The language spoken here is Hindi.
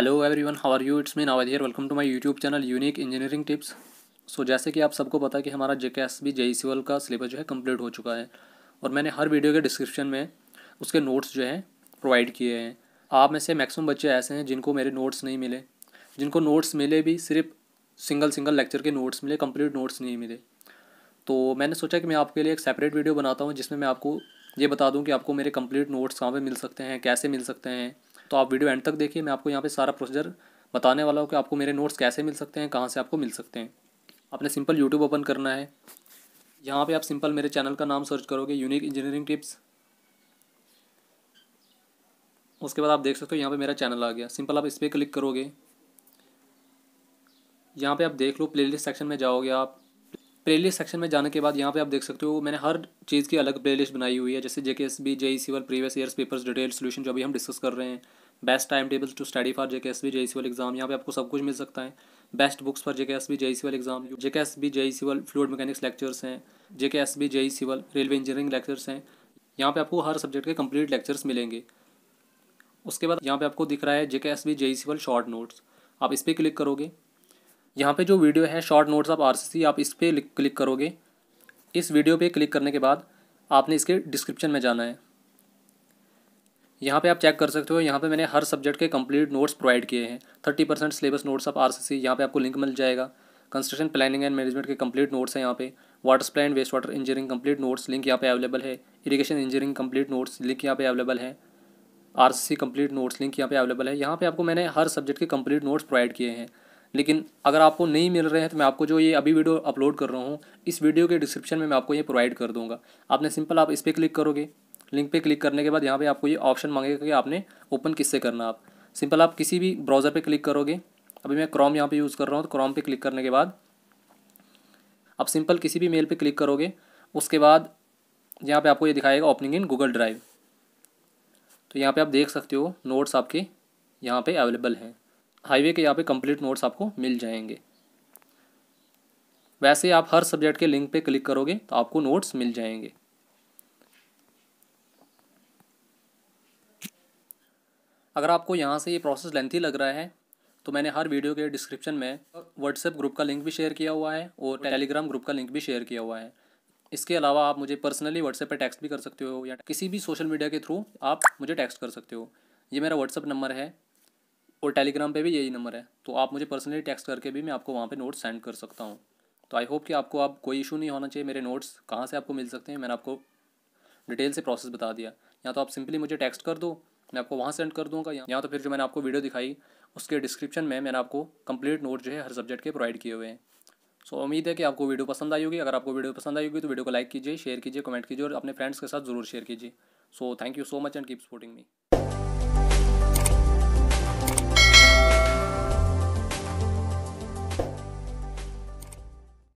hello everyone how are you it's me Navad here welcome to my YouTube channel unique engineering tips so जैसे कि आप सबको पता है कि हमारा जे के एस बी जेई सी का सिलेबस जो है कंप्लीट हो चुका है और मैंने हर वीडियो के डिस्क्रिप्शन में उसके नोट्स जो हैं प्रोवाइड किए हैं आप में से मैक्सिमम बच्चे ऐसे हैं जिनको मेरे नोट्स नहीं मिले जिनको नोट्स मिले भी सिर्फ सिंगल सिंगल लेक्चर के नोट्स मिले कम्प्लीट नोट्स नहीं मिले तो मैंने सोचा कि मैं आपके लिए एक सेपरेट वीडियो बनाता हूँ जिसमें मैं आपको ये बता दूँ कि आपको मेरे कम्प्लीट नोट्स कहाँ पर मिल सकते हैं कैसे मिल सकते हैं तो आप वीडियो एंड तक देखिए मैं आपको यहाँ पे सारा प्रोसीजर बताने वाला हूँ कि आपको मेरे नोट्स कैसे मिल सकते हैं कहाँ से आपको मिल सकते हैं आपने सिंपल यूट्यूब ओपन करना है यहाँ पे आप सिंपल मेरे चैनल का नाम सर्च करोगे यूनिक इंजीनियरिंग टिप्स उसके बाद आप देख सकते हो यहाँ पर मेरा चैनल आ गया सिंपल आप इस पर क्लिक करोगे यहाँ पे आप देख लो प्लेलिस्ट सेक्शन में जाओगे आप प्लेलिस्ट सेक्शन में जाने के बाद यहाँ पे आप देख सकते हो मैंने हर चीज़ की अलग प्लेलिस्ट बनाई हुई है जैसे J K S B JE E C one previous years papers detail solution जो अभी हम डिस्कस कर रहे हैं best time tables to study for J K S B JE C वाल एग्जाम यहाँ पे आपको सब कुछ मिल सकता है best books for J K S B JE C वाल exam JK S B JE E C वाल फ्लूड मैकेनिक्स लेक्चर्स हैं जेके एस बी जे ई सी वाल रेलवे इंजीनियरिंग लेक्चर्स हैं यहाँ पे आपको हर सब्जेक्ट के कंप्लीट लेक्चर्स मिलेंगे उसके बाद यहाँ पे आपको दिख रहा है जे के एस बी जे ई सी वाल शॉर्ट नोट्स आप इस पर क्लिक करोगे यहाँ पे जो वीडियो है शॉर्ट नोट्स ऑफ आरसीसी आप इस पर क्लिक करोगे इस वीडियो पे क्लिक करने के बाद आपने इसके डिस्क्रिप्शन में जाना है यहाँ पे आप चेक कर सकते हो यहाँ पे मैंने हर सब्जेक्ट के कंप्लीट नोट्स प्रोवाइड किए हैं thirty percent syllabus notes of R C यहाँ पर आपको लिंक मिल जाएगा कंस्ट्रक्शन प्लानिंग एंड मैनेजमेंट के कंप्लीट नोट्स हैं यहाँ पे water supply and waste water engineering complete notes link यहाँ पे अवेलेबल है irrigation engineering complete notes link यहाँ पे अवेलेबल है R C complete notes link यहाँ पे अवेलेबल है यहाँ पे आपको मैंने हर सब्जेक्ट के कंप्लीट नोट्स प्रोवाइड किए हैं लेकिन अगर आपको नहीं मिल रहे हैं तो मैं आपको जो ये अभी वीडियो अपलोड कर रहा हूँ इस वीडियो के डिस्क्रिप्शन में मैं आपको ये प्रोवाइड कर दूँगा आपने सिंपल आप इस पर क्लिक करोगे लिंक पे क्लिक करने के बाद यहाँ पे आपको ये ऑप्शन मांगेगा कि आपने ओपन किससे करना आप सिंपल आप किसी भी ब्राउज़र पे क्लिक करोगे अभी मैं क्रॉम यहाँ पे यूज़ कर रहा हूँ तो क्रॉम पे क्लिक करने के बाद आप सिंपल किसी भी मेल पे क्लिक करोगे उसके बाद यहाँ पे आपको ये दिखाएगा ओपनिंग इन गूगल ड्राइव तो यहाँ पर आप देख सकते हो नोट्स आपके यहाँ पर अवेलेबल हैं हाईवे के यहाँ पे कंप्लीट नोट्स आपको मिल जाएंगे वैसे आप हर सब्जेक्ट के लिंक पे क्लिक करोगे तो आपको नोट्स मिल जाएंगे अगर आपको यहाँ से ये प्रोसेस लेंथी लग रहा है तो मैंने हर वीडियो के डिस्क्रिप्शन में व्हाट्सएप ग्रुप का लिंक भी शेयर किया हुआ है और टेलीग्राम ग्रुप का लिंक भी शेयर किया हुआ है इसके अलावा आप मुझे पर्सनली व्हाट्सएप पर टेक्स्ट भी कर सकते हो या किसी भी सोशल मीडिया के थ्रू आप मुझे टेक्स्ट कर सकते हो ये मेरा व्हाट्सअप नंबर है और टेलीग्राम पे भी यही नंबर है तो आप मुझे पर्सनली टेक्स्ट करके भी मैं आपको वहाँ पे नोट्स सेंड कर सकता हूँ तो आई होप कि आपको आप कोई इशू नहीं होना चाहिए मेरे नोट्स कहाँ से आपको मिल सकते हैं मैंने आपको डिटेल से प्रोसेस बता दिया या तो आप सिंपली मुझे टेक्स्ट कर दो मैं आपको वहाँ सेंड कर दूँगा या तो फिर जो मैंने आपको वीडियो दिखाई उसके डिस्क्रिप्शन में मैंने आपको कंप्लीट नोट जो है हर सब्जेक्ट के प्रोवाइड किए हुए हैं सो so, उम्मीद है कि आपको वीडियो पसंद आई होगी अगर आपको वीडियो पसंद आई होगी तो वीडियो को लाइक कीजिए शेयर कीजिए कमेंट कीजिए और अपने फ्रेंड्स के साथ जरूर शेयर कीजिए so thank you so much and keep supporting me